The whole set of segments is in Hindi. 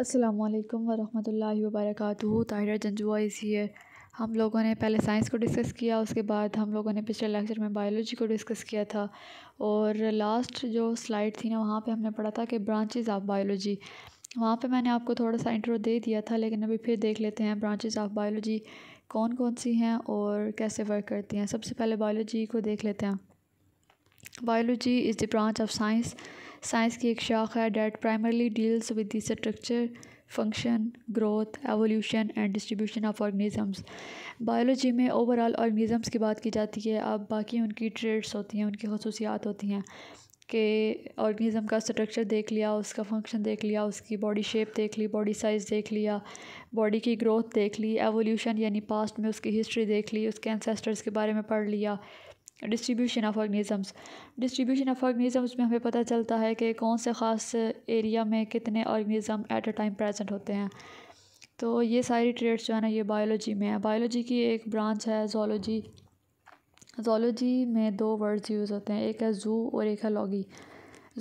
अस्सलाम वालेकुम वरहमतुल्लाहि वबरकatuh ताहिरा जंजुआ इस ईयर हम लोगों ने पहले साइंस को डिस्कस किया उसके बाद हम लोगों ने पिछले लेक्चर में बायोलॉजी को डिस्कस किया था और लास्ट जो स्लाइड थी ना वहाँ पे हमने पढ़ा था कि ब्रांचेस ऑफ बायोलॉजी वहाँ पे मैंने आपको थोड़ा सा इंट्रो दे दिया था लेकिन अभी फिर देख लेते हैं ब्रांचेज़ ऑफ बायोलॉजी कौन कौन सी हैं और कैसे वर्क करती हैं सबसे पहले बायोलॉजी को देख लेते हैं biology is the branch of science science की एक शाख है that primarily deals with the structure function growth evolution and distribution of organisms biology में ओवरऑल ऑर्गेनिजम्स की बात की जाती है अब बाकी उनकी ट्रेड्स होती हैं उनकी खसूसियात होती हैं कि ऑर्गेनिज्म का स्ट्रक्चर देख लिया उसका फंक्शन देख लिया उसकी बॉडी शेप देख ली बॉडी साइज़ देख लिया बॉडी की ग्रोथ देख ली एवोल्यूशन यानी पास्ट में उसकी हिस्ट्री देख ली उसके एंसेस्टर्स के बारे में पढ़ लिया distribution of organisms distribution of organisms में हमें पता चलता है कि कौन से ख़ास एरिया में कितने organism at a time present होते हैं तो ये सारी ट्रेड्स जो है ना ये बायोलॉजी में है बायोलॉजी की एक ब्रांच है जोलॉजी जोलॉजी में दो वर्ड्स यूज़ होते हैं एक है जू और एक है logy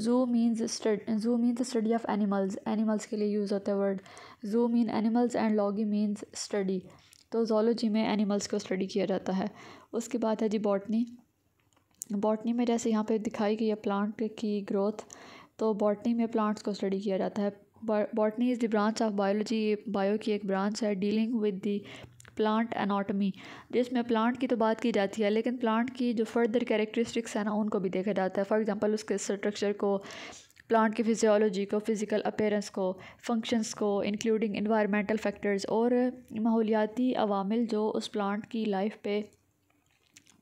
zoo means study zoo means study of animals animals के लिए यूज़ होता है word zoo mean animals and logy means study तो जोलॉजी में एनिमल्स को स्टडी किया जाता है उसके बाद है जी बॉटनी बॉटनी में जैसे यहाँ पे दिखाई गई है प्लांट की ग्रोथ तो बॉटनी में प्लांट्स को स्टडी किया जाता है botany is the branch of biology bio की एक ब्रांच है dealing with the plant anatomy जिसमें प्लांट की तो बात की जाती है लेकिन प्लांट की जो फर्दर कैरेक्टरिस्टिक्स हैं ना उनको भी देखा जाता है फॉर एग्जांपल उसके स्ट्रक्चर को प्लांट की फिजियोलॉजी को फिज़िकल अपेयरेंस को फंक्शंस को इंक्लूडिंग इन्वायरमेंटल फैक्टर्स और माहौलियाती अवामिल जो उस प्लांट की लाइफ पे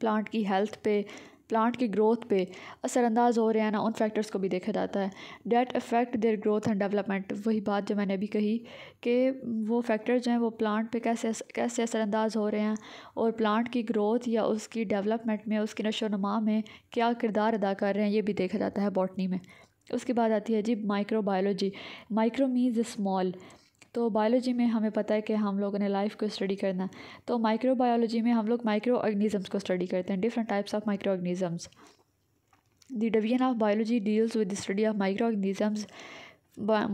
प्लांट की हेल्थ पे प्लांट की ग्रोथ पे असरअंदाज हो रहे हैं ना उन फैक्टर्स को भी देखा जाता है that affect their growth and development वही बात जो मैंने अभी कही कि वो फैक्टर्स जो हैं वो प्लांट पे कैसे कैसे असरअंदाज हो रहे हैं और प्लांट की ग्रोथ या उसकी डेवलपमेंट में उसकी नशो नमा में क्या किरदार अदा कर रहे हैं ये भी देखा जाता है बॉटनी में उसके बाद आती है जी माइक्रोबायोलॉजी माइक्रो मीन्स स्मॉल तो बायोलॉजी में हमें पता है कि हम लोगों ने लाइफ को स्टडी करना है तो माइक्रोबायोलॉजी में हम लोग माइक्रो ऑर्गेनिज़म्स को स्टडी करते हैं different types of micro organisms the division of biology deals with the study of micro organisms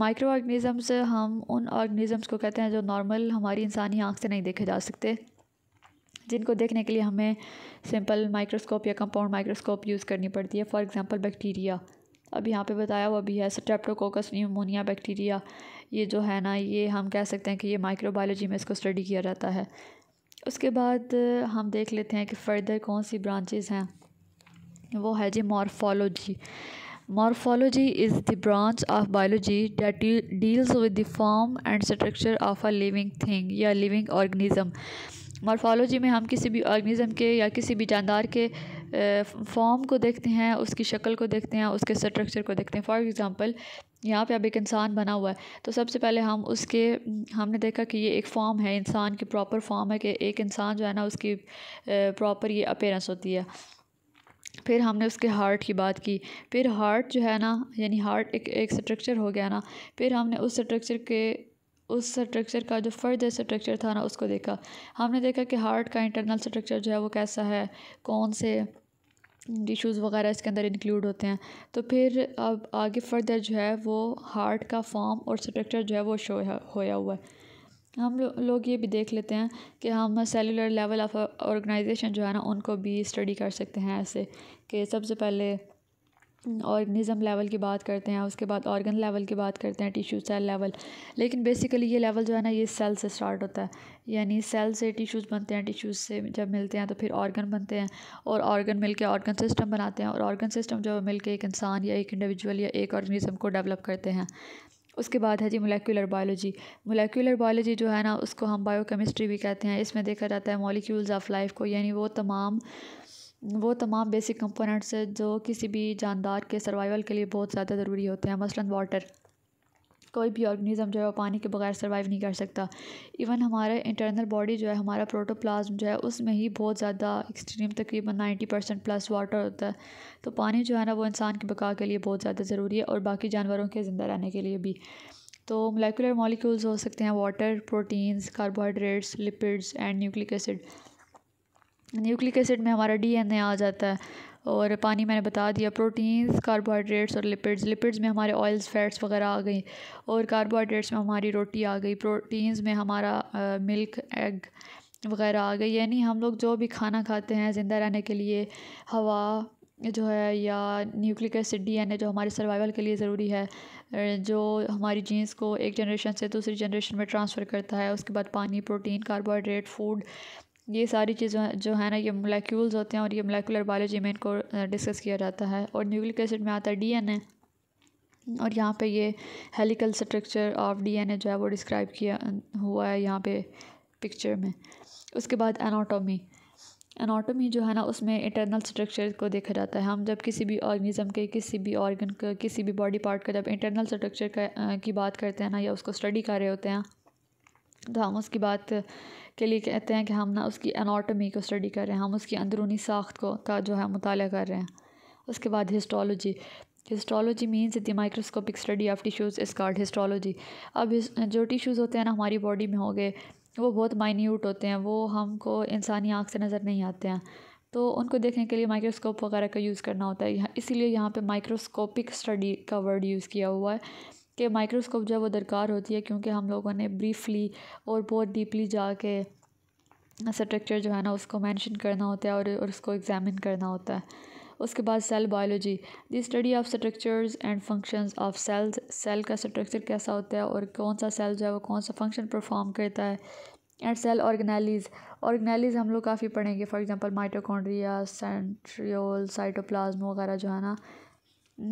micro organisms हम उन ऑर्गेनिज़म्स को कहते हैं जो नॉर्मल हमारी इंसानी आँख से नहीं देखे जा सकते जिनको देखने के लिए हमें सिंपल माइक्रोस्कोप या कंपाउंड माइक्रोस्कोप यूज़ करनी पड़ती है फॉर एग्ज़ाम्पल बैक्टीरिया अब यहाँ पे बताया हुआ भी है स्ट्रेप्टोकोकस न्यूमोनिया बैक्टीरिया ये जो है ना ये हम कह सकते हैं कि ये माइक्रोबायोलॉजी में इसको स्टडी किया जाता है उसके बाद हम देख लेते हैं कि फ़र्दर कौन सी ब्रांचेज़ हैं वो है जी morphology morphology is the branch of biology that deals with the form and structure of a living thing या लिविंग ऑर्गेनिज्म मॉर्फोलॉजी में हम किसी भी ऑर्गेनिज्म के या किसी भी जानदार के फॉर्म को देखते हैं उसकी शक्ल को देखते हैं उसके स्ट्रक्चर को देखते हैं फॉर एग्ज़ाम्पल यहाँ पे अब एक इंसान बना हुआ है तो सबसे पहले हम उसके हमने देखा कि ये एक फॉर्म है इंसान की प्रॉपर फॉर्म है कि एक इंसान जो है ना उसकी प्रॉपर ये अपेयरेंस होती है फिर हमने उसके हार्ट की बात की फिर हार्ट जो है ना यानी हार्ट एक एक स्ट्रक्चर हो गया ना फिर हमने उस स्ट्रक्चर के उस स्ट्रक्चर का जो फर्दर स्ट्रक्चर था ना उसको देखा हमने देखा कि हार्ट का इंटरनल स्ट्रक्चर जो है वो कैसा है कौन से टिशूज़ वगैरह इसके अंदर इंक्लूड होते हैं तो फिर अब आगे फर्दर जो है वो हार्ट का फॉर्म और स्ट्रक्चर जो है वो शो होया हुआ है हम लो, लोग ये भी देख लेते हैं कि हम सेलुलर लेवल ऑफ ऑर्गेनाइजेशन जो है ना उनको भी स्टडी कर सकते हैं ऐसे कि सबसे पहले ऑर्गेनिज्म लेवल की बात करते हैं उसके बाद ऑर्गन लेवल की बात करते हैं टिश्यू सेल लेवल लेकिन बेसिकली ये लेवल जो है ना ये सेल से स्टार्ट होता है यानी सेल से टिश्यूज़ बनते हैं टिश्यूज़ से जब मिलते हैं तो फिर ऑर्गन बनते हैं और ऑर्गन मिल के ऑर्गन सिस्टम बनाते हैं और ऑर्गन सिस्टम जो मिल के एक इंसान या एक इंडिविजुअल या एक ऑर्गेनिज़म को डेवलप करते हैं उसके बाद है जी मोलेकुलर बायोलॉजी मोलेकुलर बायोलॉजी जो है ना उसको हम बायोकेमिस्ट्री भी कहते हैं इसमें देखा जाता है मॉलिक्यूल्स ऑफ लाइफ को यानी वो तमाम वो तमाम बेसिक कंपोनेंट्स हैं जो किसी भी जानदार के सर्वाइवल के लिए बहुत ज़्यादा ज़रूरी होते हैं मसलन वाटर कोई भी ऑर्गेनिज्म जो है वो पानी के बगैर सर्वाइव नहीं कर सकता इवन हमारे इंटरनल बॉडी जो है हमारा प्रोटोप्लाज्म जो है उसमें ही बहुत ज़्यादा एक्सट्रीम तकरीबन नाइन्टी परसेंट प्लस वाटर होता है तो पानी जो है ना वो इंसान के बका के लिए बहुत ज़्यादा ज़रूरी है और बाकी जानवरों के ज़िंदा रहने के लिए भी तो मोलिकुलर मॉलिक्यूल्स हो सकते हैं water proteins carbohydrates lipids and nucleic acid nucleic acid में हमारा डीएनए आ जाता है और पानी मैंने बता दिया प्रोटीन्स कार्बोहाइड्रेट्स और लिपिड्स लिपिड्स में हमारे ऑयल्स फैट्स वगैरह आ गई और कार्बोहाइड्रेट्स में हमारी रोटी आ गई प्रोटीन्स में हमारा आ, मिल्क एग वगैरह आ गई यानी हम लोग जो भी खाना खाते हैं ज़िंदा रहने के लिए हवा जो है या nucleic acid D N A जो हमारे सर्वाइवल के लिए ज़रूरी है जो हमारी जीन्स को एक जनरेशन से दूसरी जनरेशन में ट्रांसफ़र करता है उसके बाद पानी प्रोटीन कार्बोहाइड्रेट फूड ये सारी चीज़ें जो है ना ये मोलेक्यूल्स होते हैं और ये मोलेकुलर बायोलॉजी में इनको डिस्कस किया जाता है और न्यूक्लिक एसिड में आता है डीएनए और यहाँ पे ये हेलिकल स्ट्रक्चर ऑफ डीएनए जो है वो डिस्क्राइब किया हुआ है यहाँ पे पिक्चर में उसके बाद एनाटॉमी एनाटॉमी जो है ना उसमें इंटरनल स्ट्रक्चर को देखा जाता है हम जब किसी भी ऑर्गेनिज्म के किसी भी ऑर्गन का किसी भी बॉडी पार्ट का जब इंटरनल स्ट्रक्चर का की बात करते हैं ना या उसको स्टडी कर रहे होते हैं तो हम उसकी बात के लिए कहते हैं कि हम ना उसकी अनाटमी को स्टडी कर रहे हैं हम उसकी अंदरूनी साख्त को का जो है मुताल कर रहे हैं उसके बाद histology histology means the microscopic study of tissues इस कार्ड हिस्टोलॉजी अब जो टिश्यूज़ होते हैं ना हमारी बॉडी में हो गए वो बहुत माइन्यूट होते हैं वो हमको इंसानी आँख से नज़र नहीं आते हैं तो उनको देखने के लिए माइक्रोस्कोप वगैरह का यूज़ करना होता है इसीलिए यहाँ पे माइक्रोस्कोपिक स्टडी का वर्ड यूज़ किया हुआ है के माइक्रोस्कोप जो है वो दरकार होती है क्योंकि हम लोगों ने ब्रीफली और बहुत डीपली जाके स्ट्रक्चर जो है ना उसको मेंशन करना होता है और, और उसको एग्जामिन करना होता है उसके बाद cell biology the study of structures and functions of cells cell का स्ट्रक्चर कैसा होता है और कौन सा सेल जो है वो कौन सा फंक्शन परफॉर्म करता है एंड सेल ऑर्गेनालीज ऑर्गेनालीज हम लोग काफ़ी पढ़ेंगे for example mitochondria centriole cytoplasm वगैरह जो है ना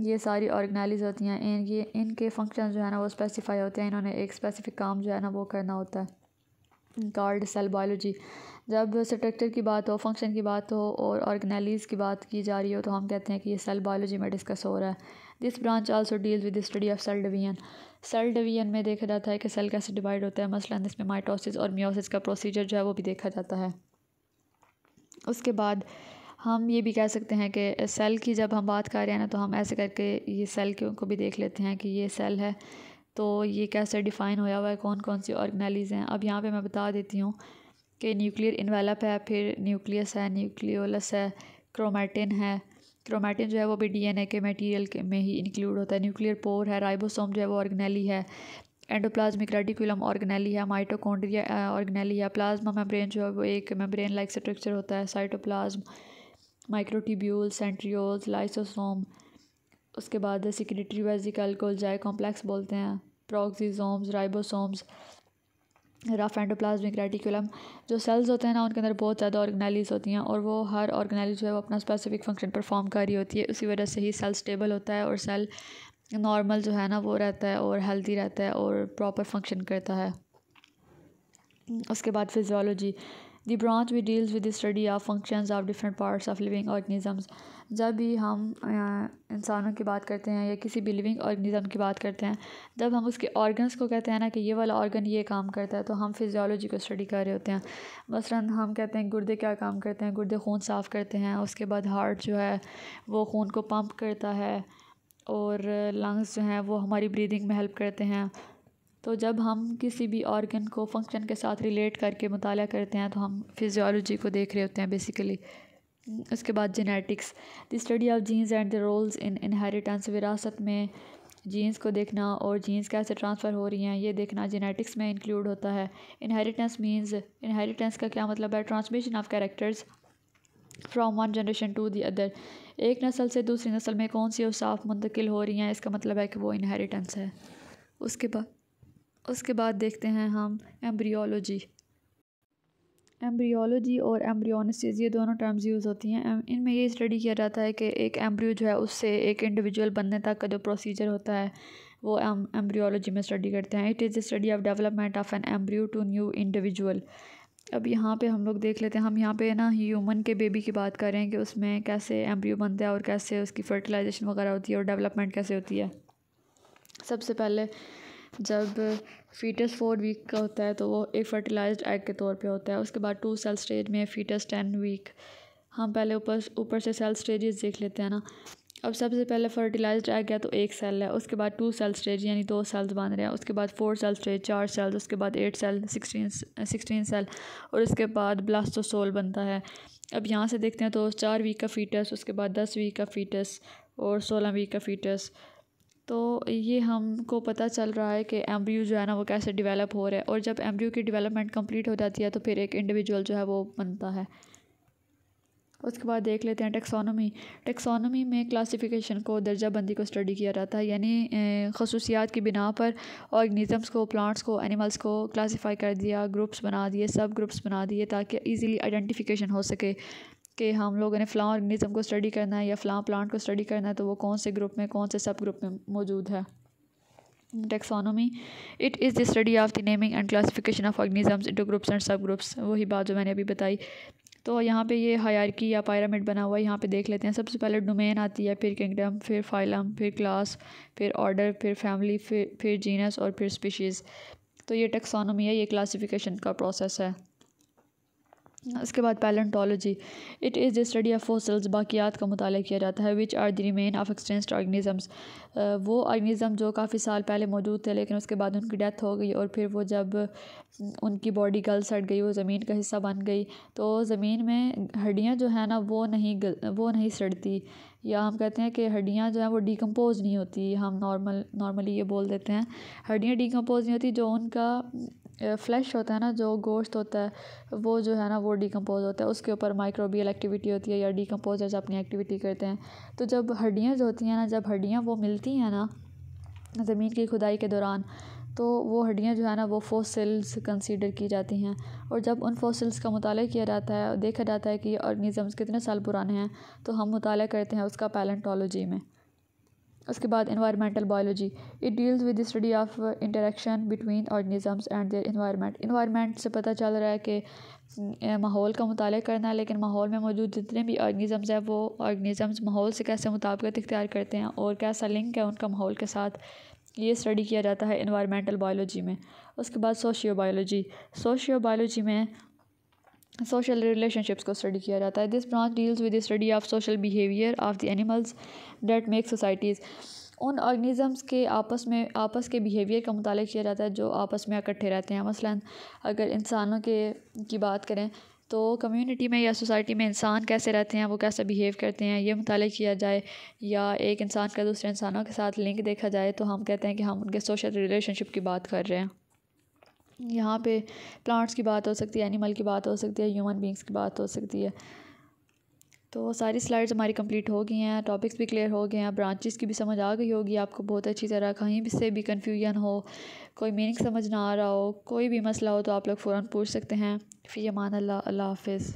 ये सारी ऑर्गेनाइज होती हैं इन ये इनके फंक्शन जो है ना वो स्पेसिफाई होते हैं इन्होंने एक स्पेसिफिक काम जो है ना वो करना होता है कार्ड सेल बायोलॉजी जब स्ट्रक्चर की बात हो फंक्शन की बात हो और ऑर्गेनाइज की बात की जा रही हो तो हम कहते हैं कि ये सेल बायोलॉजी में डिस्कस हो रहा है this branch also deals with study of cell division cell division में देखा जाता है कि सेल कैसे डिवाइड होता है मसलन इसमें माइटोसिस और मियोसिस का प्रोसीजर जो है वो भी देखा जाता है उसके बाद हम ये भी कह सकते हैं कि सेल की जब हम बात कर रहे हैं ना तो हम ऐसे करके ये सेल के को भी देख लेते हैं कि ये सेल है तो ये कैसे डिफ़ाइन होया हुआ है कौन कौन सी ऑर्गेनाइलीज़ हैं अब यहाँ पे मैं बता देती हूँ कि न्यूक्लियर इन्वेलप है फिर न्यूक्लियस है न्यूक्लियोलस है क्रोमेटिन है क्रोमेटिन जो है वो भी डीएनए के मटेरियल के में ही इंक्लूड होता है न्यूक्लियर पोर है राइबोसोम जो है वो ऑर्गेनेली है एंडोप्लाज्मिक रेडिकुलम ऑर्गेनेली है माइटोकॉन्ड्रिया ऑर्गेनेली है प्लाज्मा मेम्ब्रेन जो है वो एक मेम्ब्रेन लाइक स्ट्रक्चर होता है साइटोप्लाज्म माइक्रोटिब्यूल सेंट्रियोल्स लाइसोसोम उसके बाद सिक्रेटरी वेजिकल गोल्जाई कॉम्प्लेक्स बोलते हैं peroxisomes ribosomes rough endoplasmic reticulum जो सेल्स होते हैं ना उनके अंदर बहुत ज़्यादा ऑर्गेनाइलिस होती हैं और वो हर ऑर्गेनाइलिस जो है वो अपना स्पेसिफिक फंक्शन परफॉर्म कर रही होती है उसी वजह से ही सेल स्टेबल होता है और सेल नॉर्मल जो है ना वो रहता है और हेल्दी रहता है और प्रॉपर फंक्शन करता है उसके बाद फिजियोलॉजी दी ब्रांच भी deals with study of functions of different parts of living organisms जब भी हम इंसानों की बात करते हैं या किसी भी लिविंग ऑर्गेनिज्म की बात करते हैं जब हम उसके ऑर्गन्स को कहते हैं ना कि ये वाला ऑर्गन ये काम करता है तो हम फिजियोलॉजी को स्टडी कर रहे होते हैं मसलन हम कहते हैं गुर्दे क्या काम करते हैं गुर्दे खून साफ़ करते हैं उसके बाद हार्ट जो है वो खून को पम्प करता है और लंग्स जो हैं वो हमारी ब्रीदिंग में हेल्प करते हैं तो जब हम किसी भी ऑर्गन को फंक्शन के साथ रिलेट करके मुताल करते हैं तो हम फिजियोलॉजी को देख रहे होते हैं बेसिकली उसके बाद genetics the study of genes and the roles in inheritance विरासत में जीन्स को देखना और जीन्स कैसे ट्रांसफ़र हो रही हैं ये देखना जेनेटिक्स में इंक्लूड होता है इनहेरिटेंस मीन्स इनहेरिटेंस का क्या मतलब है transmission of characters from one generation to the other एक नस्ल से दूसरी नस्ल में कौन सी उसाफ मुंतकिल हो रही हैं इसका मतलब है कि वो इनहेरिटेंस है उसके बाद उसके बाद देखते हैं हम एम्ब्रियोलॉजी एम्ब्रियोलॉजी और एम्ब्रियोनिसिस ये दोनों टर्म्स यूज़ होती हैं इनमें ये स्टडी किया जाता है कि एक एम्ब्रियो जो है उससे एक इंडिविजुअल बनने तक का जो प्रोसीजर होता है वो एम एम्ब्रियोलॉजी में स्टडी करते हैं it is the study of development of an embryo to new individual अब यहाँ पे हम लोग देख लेते हैं हम यहाँ पे ना ह्यूमन के बेबी की बात कर रहे हैं कि उसमें कैसे एम्ब्रियो बनता है और कैसे उसकी फर्टिलाइजेशन वगैरह होती है और डेवलपमेंट कैसे होती है सबसे पहले जब फ़ीटस फोर वीक का होता है तो वो एक फ़र्टिलाइज़्ड एग के तौर पे होता है उसके बाद टू सेल स्टेज में फ़ीटस टेन वीक हम पहले ऊपर ऊपर से सेल स्टेजेस देख लेते हैं ना अब सबसे पहले फर्टिलाइज्ड एग है तो एक सेल है उसके बाद टू सेल स्टेज यानी दो सेल्स बन रहे हैं उसके बाद फोर सेल स्टेज चार सेल्स उसके बाद eight cell sixteen sixteen cell और उसके बाद ब्लास्टोसोल बनता है अब यहाँ से देखते हैं तो चार वीक का फीटस उसके बाद दस वीक का फीटस और सोलह वीक का फीटस तो ये हमको पता चल रहा है कि एम्ब्रियो जो है ना वो कैसे डेवलप हो रहा है और जब एम्ब्रियो की डेवलपमेंट कंप्लीट हो जाती है तो फिर एक इंडिविजुअल जो है वो बनता है उसके बाद देख लेते हैं टेक्सोनोमी टेक्सोनोमी में क्लासिफिकेशन को दर्जा बंदी को स्टडी किया जाता है यानी खसूसियात की बिना पर ऑर्गेनिज़म्स को प्लांट्स को एनिमल्स को क्लासिफाई कर दिया ग्रुप्स बना दिए सब ग्रुप्स बना दिए ताकि ईजीली आइडेंटिफिकेशन हो सके कि हम लोगों ने फ़लाँ ऑर्गेनिज़म को स्टडी करना है या फ़लाँ प्लांट को स्टडी करना है तो वो कौन से ग्रुप में कौन से सब ग्रुप में मौजूद है taxonomy it is the study of the naming and classification of organisms into groups and sub groups वही बात जो मैंने अभी बताई तो यहाँ पे ये हायरकी या पायरामिड बना हुआ है यहाँ पे देख लेते हैं सबसे पहले डोमेन आती है फिर किंगडम फिर फाइलम फिर क्लास फिर ऑर्डर फिर फैमिली फिर फिर जीनस और फिर स्पीशीज़ तो ये टेक्सोनोमी है ये क्लासिफिकेशन का प्रोसेस है उसके बाद palaeontology it is the study of fossils बाकियात का मुताल किया जाता है which are the remain of extinct organisms वो ऑर्गेनिज़म जो काफ़ी साल पहले मौजूद थे लेकिन उसके बाद उनकी डेथ हो गई और फिर वो जब उनकी बॉडी गल सड़ गई वो ज़मीन का हिस्सा बन गई तो ज़मीन में हड्डियाँ जो है ना वो नहीं गल वो नहीं सड़ती या हम कहते हैं कि हड्डियाँ जो हैं वो डिकम्पोज़ नहीं होती हम नॉर्मल नॉर्मली ये बोल देते हैं हड्डियाँ डिकम्पोज़ नहीं होती जो उनका फ़्लैश होता है ना जो गोश्त होता है वो जो है ना वो डिकम्पोज़ होता है उसके ऊपर माइक्रोबियल एक्टिविटी होती है या डिकम्पोजर्स अपनी एक्टिविटी करते हैं तो जब हड्डियाँ जो होती हैं ना जब हड्डियाँ वो मिलती हैं ना ज़मीन की खुदाई के दौरान तो वो हड्डियाँ जो है ना वो फ़ोसिल्स कंसीडर की जाती हैं और जब उन फ़ोसिल्स का मुताल किया जाता है देखा जाता है कि ये ऑर्गनिज़म्स कितने साल पुराने हैं तो हम मुताल करते हैं उसका पैलेंटोलॉजी में उसके बाद environmental biology it deals with the study of interaction between organisms and their environment environment से पता चल रहा है कि माहौल का मुताल करना है लेकिन माहौल में मौजूद जितने भी ऑर्गनिज़म्स हैं वो ऑर्गनिज़म्स माहौल से कैसे मुताबिकत इख्तियार करते हैं और कैसा लिंक है उनका माहौल के साथ ये स्टडी किया जाता है इन्वायरमेंटल बायोलॉजी में उसके बाद सोशियो बायोलॉजी सोशियो बायोलॉजी में सोशल रिलेशनशिप्स को स्टडी किया जाता है this branch deals with the study of social behaviour of the animals that make societies उन ऑर्गेनिज़म्स के आपस में आपस के बिहेवियर का मुताल किया जाता है जो आपस में इकट्ठे रहते हैं मसलन अगर इंसानों के की बात करें तो कम्युनिटी में या सोसाइटी में इंसान कैसे रहते हैं वो कैसे बिहेव करते हैं ये मुताल किया जाए या एक इंसान का दूसरे इंसानों के साथ लिंक देखा जाए तो हम कहते हैं कि हम उनके सोशल रिलेशनशिप की बात कर रहे हैं यहाँ पे प्लांट्स की बात हो सकती है एनिमल की बात हो सकती है ह्यूमन बींग्स की बात हो सकती है तो सारी स्लाइड्स हमारी कंप्लीट हो गई हैं टॉपिक्स भी क्लियर हो गए हैं ब्रांचेस की भी समझ आ गई होगी आपको बहुत अच्छी तरह कहीं भी से भी कन्फ्यूजन हो कोई मीनिंग समझ ना आ रहा हो कोई भी मसला हो तो आप लोग फ़ौर पूछ सकते हैं फ़ी अमान अल्लाह अल्लाह हाफिज़